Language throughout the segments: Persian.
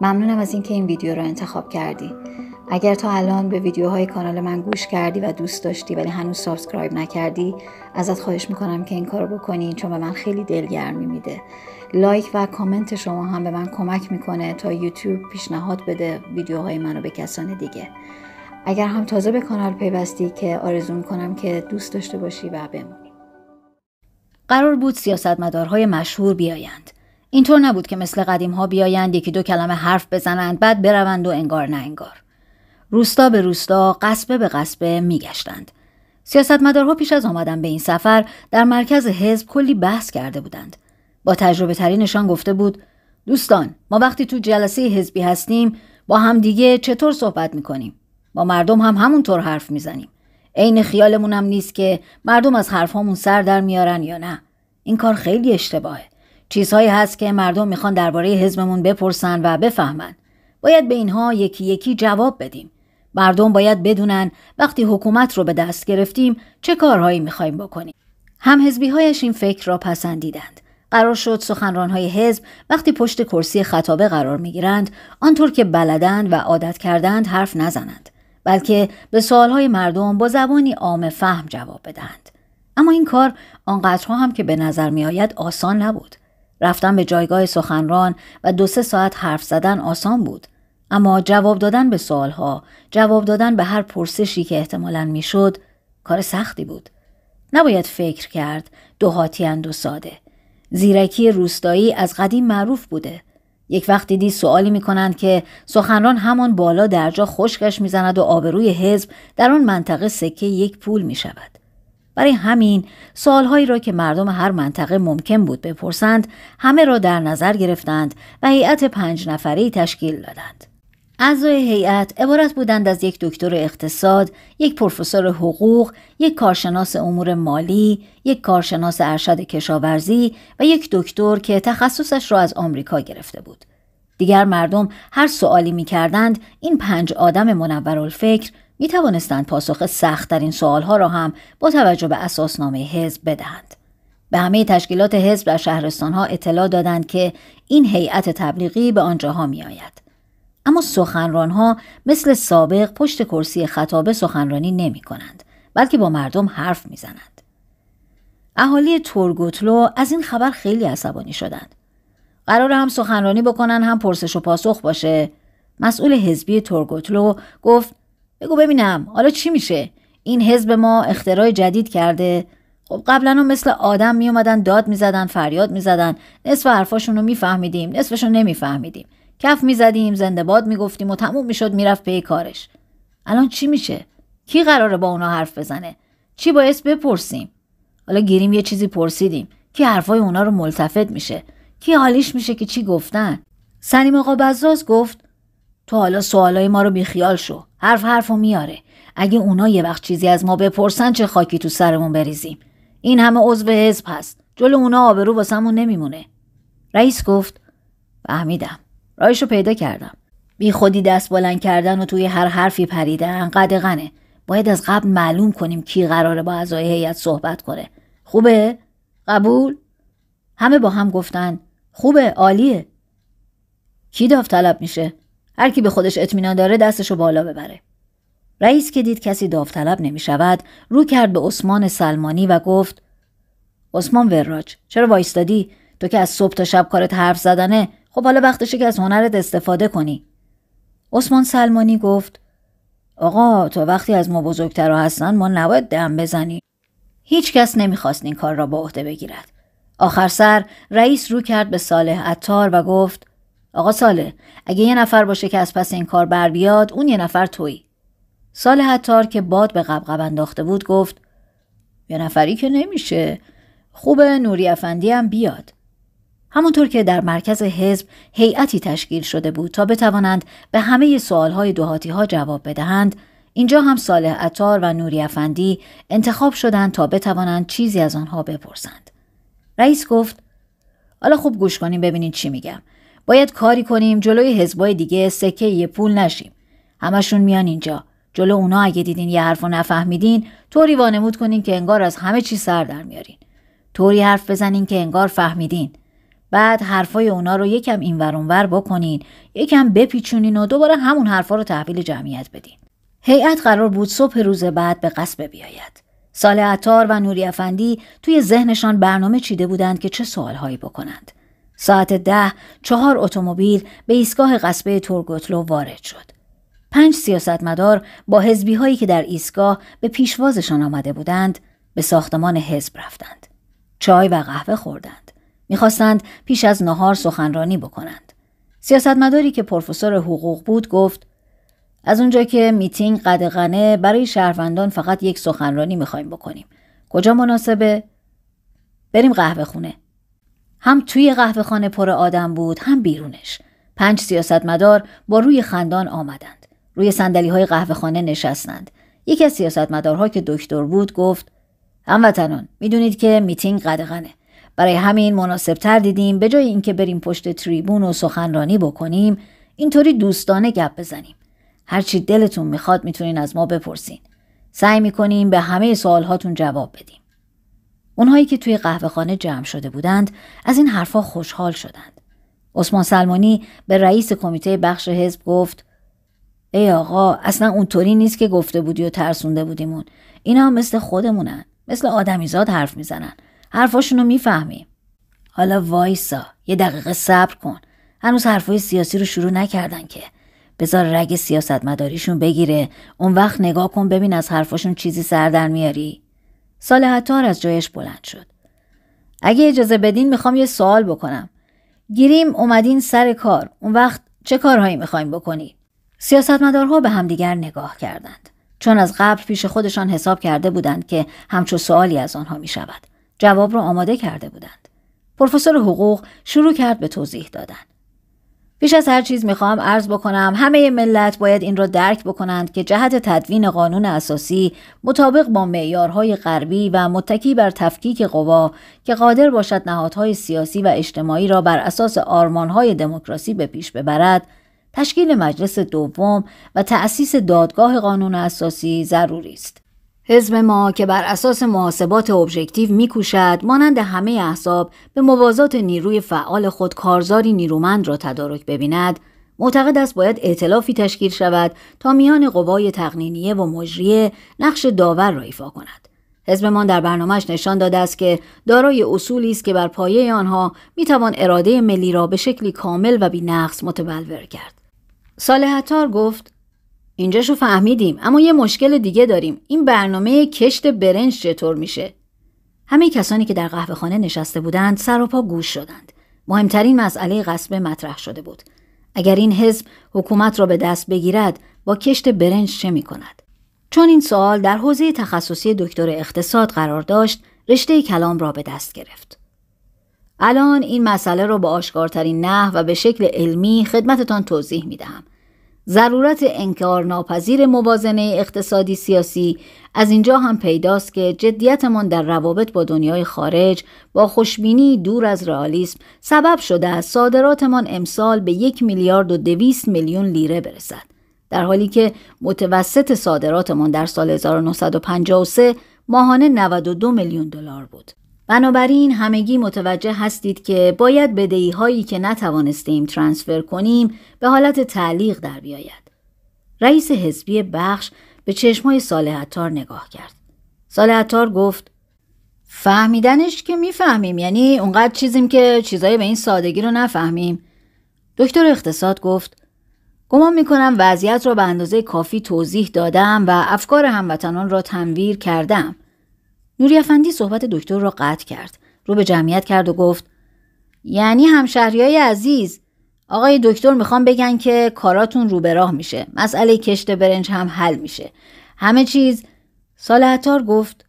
ممنونم از اینکه این ویدیو را انتخاب کردی اگر تا الان به ویدیوهای کانال من گوش کردی و دوست داشتی ولی هنوز سابسکرایب نکردی ازت خواهش میکنم که این کار بکنی چون به من خیلی دلگرمی میده لایک و کامنت شما هم به من کمک میکنه تا یوتیوب پیشنهاد بده ویدیوهای منو به کسان دیگه اگر هم تازه به کانال پیوستی که آرزو میکنم که دوست داشته باشی و بمونی قرار بود سیاستمدارهای مشهور بیایند اینطور نبود که مثل قدیم ها بیایند یکی دو کلمه حرف بزنند بعد بروند و انگار نه انگار. روستا به روستا قصبه به قصبه میگشتند. سیاستمدارها پیش از آمدن به این سفر در مرکز حزب کلی بحث کرده بودند. با تجربه ترینشان گفته بود دوستان ما وقتی تو جلسه حزبی هستیم با همدیگه چطور صحبت میکنیم؟ با مردم هم همونطور حرف میزنیم. عین خیالمون هم نیست که مردم از حرفهامون سر در میارن یا نه. این کار خیلی اشتباهه. چیزهایی هست که مردم میخوان درباره حزبمون بپرسن و بفهمن باید به اینها یکی یکی جواب بدیم مردم باید بدونن وقتی حکومت رو به دست گرفتیم چه کارهایی میخوایم بکنیم هم هایش این فکر را پسندیدند قرار شد های حزب وقتی پشت کرسی خطابه قرار میگیرند آنطور که بلدند و عادت کردند حرف نزنند بلکه به سوالهای مردم با زبانی عام فهم جواب بدهند اما این کار آنقدرها هم که به نظر میآید آسان نبود رفتن به جایگاه سخنران و دو سه ساعت حرف زدن آسان بود اما جواب دادن به سوالها جواب دادن به هر پرسشی که احتمالا میشد کار سختی بود نباید فکر کرد اند و ساده زیرکی روستایی از قدیم معروف بوده یک وقت دیدی سوالی کنند که سخنران همان بالا درجا خشکش میزند و آبروی حزب در آن منطقه سکه یک پول می شود. برای همین سالهایی را که مردم هر منطقه ممکن بود بپرسند همه را در نظر گرفتند و هیئت پنج نفری تشکیل دادند. اعضای هیئت عبارت بودند از یک دکتر اقتصاد، یک پروفسور حقوق، یک کارشناس امور مالی، یک کارشناس ارشد کشاورزی و یک دکتر که تخصصش را از آمریکا گرفته بود. دیگر مردم هر سوالی می کردند این پنج آدم منور الفکر می توانستند پاسخ سختترین ها را هم با توجه به اساسنامه حزب بدهند. به همه تشکیلات حزب در شهرستانها اطلاع دادند که این هیئت تبلیغی به آنجاها می آید. اما سخنرانها مثل سابق پشت کرسی خطابه سخنرانی نمی کنند بلکه با مردم حرف می زنند. اهالی تورگوتلو از این خبر خیلی عصبانی شدند. قرار هم سخنرانی بکنن هم پرسش و پاسخ باشه. مسئول حزبی تورگوتلو گفت بگو ببینم حالا چی میشه این حزب ما اختراع جدید کرده خب قبلا هم مثل آدم می اومدن داد میزدن فریاد میزدن نصف حرفاشون رو میفهمیدیم نصفشون نمیفهمیدیم کف میزدیم زنده باد میگفتیم و تموم میشد میرفت پی کارش الان چی میشه کی قراره با اونا حرف بزنه چی باعث بپرسیم حالا گیریم یه چیزی پرسیدیم کی حرفای اونا رو ملتفت میشه کی حالیش میشه که چی گفتن سنیم آقا بزاز گفت تو حالا سوالای ما رو بیخیال شو حرف حرفو میاره اگه اونا یه وقت چیزی از ما بپرسن چه خاکی تو سرمون بریزیم این همه عضو حزب هست جلو اونا آبرو واسمون نمیمونه رئیس گفت فهمیدم راهش رو پیدا کردم بی خودی دست بلند کردن و توی هر حرفی پریدن قدغنه باید از قبل معلوم کنیم کی قراره با اعضای هیئت صحبت کنه خوبه قبول همه با هم گفتن خوبه عالیه کی داوطلب میشه هر کی به خودش اطمینان داره دستشو بالا ببره رئیس که دید کسی داوطلب نمی شود رو کرد به عثمان سلمانی و گفت عثمان وراج چرا وایستادی تو که از صبح تا شب کارت حرف زدنه خب حالا وقتشه که از هنرت استفاده کنی عثمان سلمانی گفت آقا تو وقتی از ما بزرگتر هستن ما نباید دم بزنیم هیچ کس نمیخواست این کار را به عهده بگیرد آخر سر رئیس رو کرد به صالح عطار و گفت آقا ساله اگه یه نفر باشه که از پس این کار بر بیاد اون یه نفر تویی سال حتار که باد به قبقب انداخته بود گفت یه نفری که نمیشه خوب نوری افندی هم بیاد همونطور که در مرکز حزب هیئتی تشکیل شده بود تا بتوانند به همه سوالهای دوهاتی ها جواب بدهند اینجا هم صالح عطار و نوری افندی انتخاب شدند تا بتوانند چیزی از آنها بپرسند رئیس گفت حالا خوب گوش کنیم ببینید چی میگم باید کاری کنیم جلوی حزبای دیگه سکه یه پول نشیم همشون میان اینجا جلو اونا اگه دیدین یه حرف رو نفهمیدین طوری وانمود کنین که انگار از همه چی سر در میارین طوری حرف بزنین که انگار فهمیدین بعد حرفای اونا رو یکم این اونور بکنین یکم بپیچونین و دوباره همون حرفا رو تحویل جمعیت بدین هیئت قرار بود صبح روز بعد به قصب بیاید سال عطار و نوری افندی توی ذهنشان برنامه چیده بودند که چه سوالهایی بکنند ساعت ده چهار اتومبیل به ایستگاه قصبه تورگوتلو وارد شد. پنج سیاستمدار با حزبی هایی که در ایستگاه به پیشوازشان آمده بودند به ساختمان حزب رفتند. چای و قهوه خوردند. میخواستند پیش از نهار سخنرانی بکنند. سیاستمداری که پروفسور حقوق بود گفت از اونجا که میتینگ قدغنه برای شهروندان فقط یک سخنرانی میخوایم بکنیم. کجا مناسبه؟ بریم قهوه خونه. هم توی قهوه خانه پر آدم بود هم بیرونش پنج سیاستمدار با روی خندان آمدند روی سندلی های قهوه خانه نشستند یکی از سیاستمدارها که دکتر بود گفت هموطنان میدونید که میتینگ قدغنه برای همین تر دیدیم به جای اینکه بریم پشت تریبون و سخنرانی بکنیم اینطوری دوستانه گپ بزنیم هرچی دلتون میخواد میتونین از ما بپرسین سعی میکنیم به همه سوالهاتون جواب بدیم اونهایی که توی قهوه خانه جمع شده بودند از این حرفها خوشحال شدند. عثمان سلمانی به رئیس کمیته بخش حزب گفت ای آقا اصلا اونطوری نیست که گفته بودی و ترسونده بودیمون. اینا مثل خودمونن. مثل آدمیزاد حرف میزنن. حرفاشونو میفهمیم. حالا وایسا یه دقیقه صبر کن. هنوز حرفای سیاسی رو شروع نکردن که. بذار رگ سیاست مداریشون بگیره اون وقت نگاه کن ببین از حرفاشون چیزی سر در میاری سال حتار از جایش بلند شد. اگه اجازه بدین میخوام یه سوال بکنم. گیریم اومدین سر کار. اون وقت چه کارهایی میخوایم بکنی؟ سیاستمدارها به همدیگر نگاه کردند. چون از قبل پیش خودشان حساب کرده بودند که همچو سوالی از آنها میشود جواب را آماده کرده بودند. پروفسور حقوق شروع کرد به توضیح دادن. بیش از هر چیز میخواهم عرض بکنم همه ملت باید این را درک بکنند که جهت تدوین قانون اساسی مطابق با معیارهای غربی و متکی بر تفکیک قوا که قادر باشد نهادهای سیاسی و اجتماعی را بر اساس آرمانهای دموکراسی به پیش ببرد تشکیل مجلس دوم و تأسیس دادگاه قانون اساسی ضروری است حزب ما که بر اساس محاسبات ابژکتیو میکوشد مانند همه احزاب به موازات نیروی فعال خود کارزاری نیرومند را تدارک ببیند معتقد است باید ائتلافی تشکیل شود تا میان قوای تقنینیه و مجریه نقش داور را ایفا کند حزبمان در برنامهش نشان داده است که دارای اصولی است که بر پایه آنها میتوان اراده ملی را به شکلی کامل و بینقص متبلور کرد سالحتار گفت اینجاشو فهمیدیم اما یه مشکل دیگه داریم این برنامه کشت برنج چطور میشه همه کسانی که در قهوه خانه نشسته بودند سر و پا گوش شدند مهمترین مسئله قصبه مطرح شده بود اگر این حزب حکومت را به دست بگیرد با کشت برنج چه میکند؟ چون این سوال در حوزه تخصصی دکتر اقتصاد قرار داشت رشته کلام را به دست گرفت الان این مسئله را با آشکارترین نه و به شکل علمی خدمتتان توضیح می ضرورت انکار ناپذیر موازنه اقتصادی سیاسی از اینجا هم پیداست که جدیتمان در روابط با دنیای خارج با خوشبینی دور از رئالیسم سبب شده است صادراتمان امسال به یک میلیارد و دویست میلیون لیره برسد در حالی که متوسط صادراتمان در سال 1953 ماهانه 92 میلیون دلار بود بنابراین همگی متوجه هستید که باید بدهی هایی که نتوانستیم ترانسفر کنیم به حالت تعلیق در بیاید. رئیس حزبی بخش به چشمای صالح عطار نگاه کرد. صالح گفت فهمیدنش که میفهمیم یعنی اونقدر چیزیم که چیزایی به این سادگی رو نفهمیم. دکتر اقتصاد گفت گمان میکنم وضعیت را به اندازه کافی توضیح دادم و افکار هموطنان را تنویر کردم. نوری افندی صحبت دکتر را قطع کرد رو به جمعیت کرد و گفت یعنی همشهریای عزیز آقای دکتر میخوام بگن که کاراتون رو به راه میشه مسئله کشت برنج هم حل میشه همه چیز سال گفت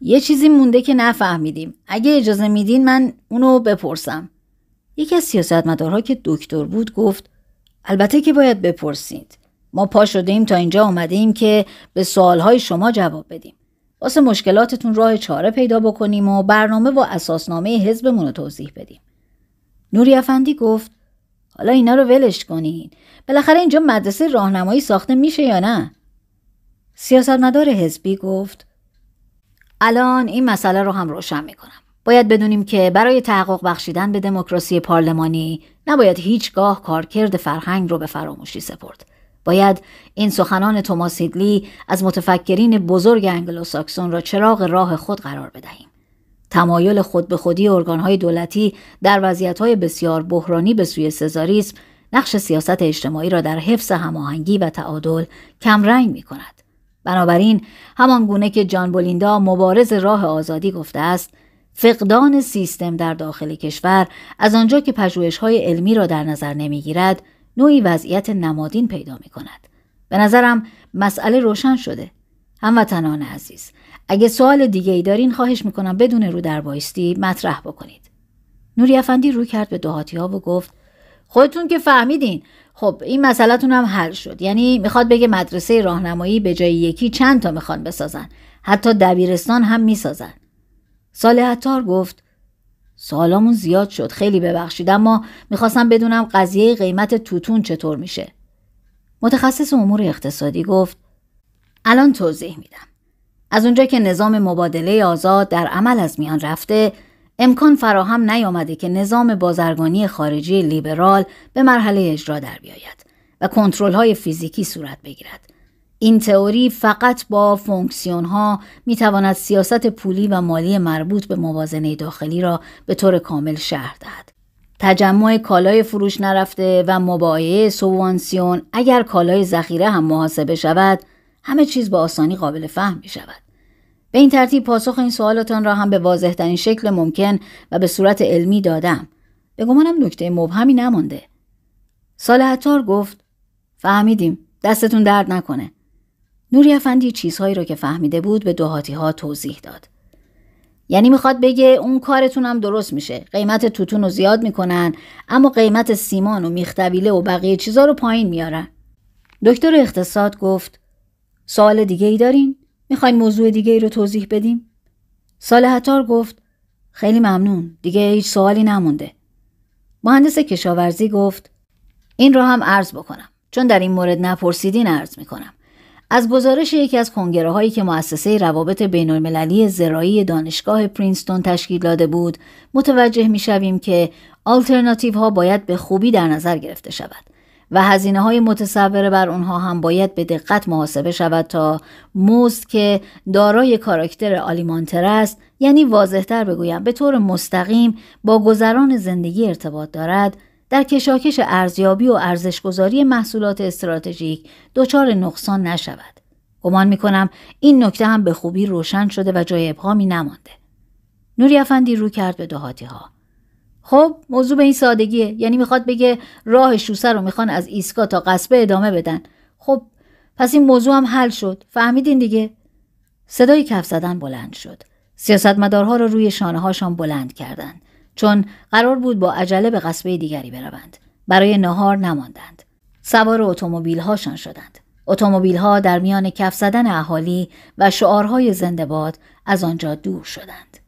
یه چیزی مونده که نفهمیدیم اگه اجازه میدین من اونو بپرسم یکی از سیاستمدارها که دکتر بود گفت البته که باید بپرسید ما پا شده تا اینجا آمده ایم که به سوالهای شما جواب بدیم واسه مشکلاتتون راه چاره پیدا بکنیم و برنامه و اساسنامه حزبمون رو توضیح بدیم نوری افندی گفت حالا اینا رو ولش کنین بالاخره اینجا مدرسه راهنمایی ساخته میشه یا نه سیاستمدار حزبی گفت الان این مسئله رو هم روشن میکنم باید بدونیم که برای تحقق بخشیدن به دموکراسی پارلمانی نباید هیچگاه کارکرد فرهنگ رو به فراموشی سپرد باید این سخنان توماس هیدلی از متفکرین بزرگ انگلوساکسون را چراغ راه خود قرار بدهیم تمایل خود به خودی ارگانهای دولتی در وضعیتهای بسیار بحرانی به سوی سزاریسم نقش سیاست اجتماعی را در حفظ هماهنگی و تعادل کمرنگ می کند. بنابراین همان گونه که جان بولیندا مبارز راه آزادی گفته است فقدان سیستم در داخل کشور از آنجا که پژوهش‌های علمی را در نظر نمیگیرد نوعی وضعیت نمادین پیدا می کند. به نظرم مسئله روشن شده. هموطنان عزیز اگه سوال دیگه ای دارین خواهش میکنم بدون رو در بایستی مطرح بکنید. نوری افندی رو کرد به دهاتی ها و گفت خودتون که فهمیدین خب این مسئلهتون هم حل شد یعنی میخواد بگه مدرسه راهنمایی به جای یکی چند تا میخوان بسازن حتی دبیرستان هم میسازن سال عطار گفت سالامون زیاد شد خیلی ببخشید اما میخواستم بدونم قضیه قیمت توتون چطور میشه متخصص امور اقتصادی گفت الان توضیح میدم از اونجا که نظام مبادله آزاد در عمل از میان رفته امکان فراهم نیامده که نظام بازرگانی خارجی لیبرال به مرحله اجرا در بیاید و کنترل های فیزیکی صورت بگیرد این تئوری فقط با فونکسیون ها می تواند سیاست پولی و مالی مربوط به موازنه داخلی را به طور کامل شهر دهد. تجمع کالای فروش نرفته و مبایعه سوانسیون اگر کالای ذخیره هم محاسبه شود همه چیز با آسانی قابل فهم می شود. به این ترتیب پاسخ این سوالاتان را هم به واضح شکل ممکن و به صورت علمی دادم. به گمانم نکته مبهمی نمانده. سال گفت فهمیدیم دستتون درد نکنه. نوری افندی چیزهایی رو که فهمیده بود به دوهاتی ها توضیح داد. یعنی میخواد بگه اون کارتون هم درست میشه. قیمت توتون رو زیاد میکنن اما قیمت سیمان و میختویله و بقیه چیزها رو پایین میارن. دکتر اقتصاد گفت سوال دیگه ای دارین؟ میخواین موضوع دیگه ای رو توضیح بدیم؟ سال گفت خیلی ممنون دیگه هیچ سوالی نمونده. مهندس کشاورزی گفت این رو هم عرض بکنم چون در این مورد نپرسیدین عرض میکنم. از گزارش یکی از کنگره هایی که مؤسسه روابط بین المللی زراعی دانشگاه پرینستون تشکیل داده بود متوجه می شویم که آلترناتیو ها باید به خوبی در نظر گرفته شود و هزینه های متصور بر آنها هم باید به دقت محاسبه شود تا موز که دارای کاراکتر آلیمانتر است یعنی واضحتر بگویم به طور مستقیم با گذران زندگی ارتباط دارد در کشاکش ارزیابی و ارزشگذاری محصولات استراتژیک دچار نقصان نشود. گمان میکنم این نکته هم به خوبی روشن شده و جای ابهامی نمانده. نوری افندی رو کرد به دهاتی ها. خب موضوع به این سادگیه یعنی میخواد بگه راه شوسه رو میخوان از ایسکا تا قصبه ادامه بدن خب پس این موضوع هم حل شد فهمیدین دیگه صدای کف زدن بلند شد سیاستمدارها رو روی شانه هاشان بلند کردند چون قرار بود با عجله به قصبه دیگری بروند برای نهار نماندند سوار اتومبیل هاشان شدند اتومبیل ها در میان کف زدن اهالی و شعارهای زنده باد از آنجا دور شدند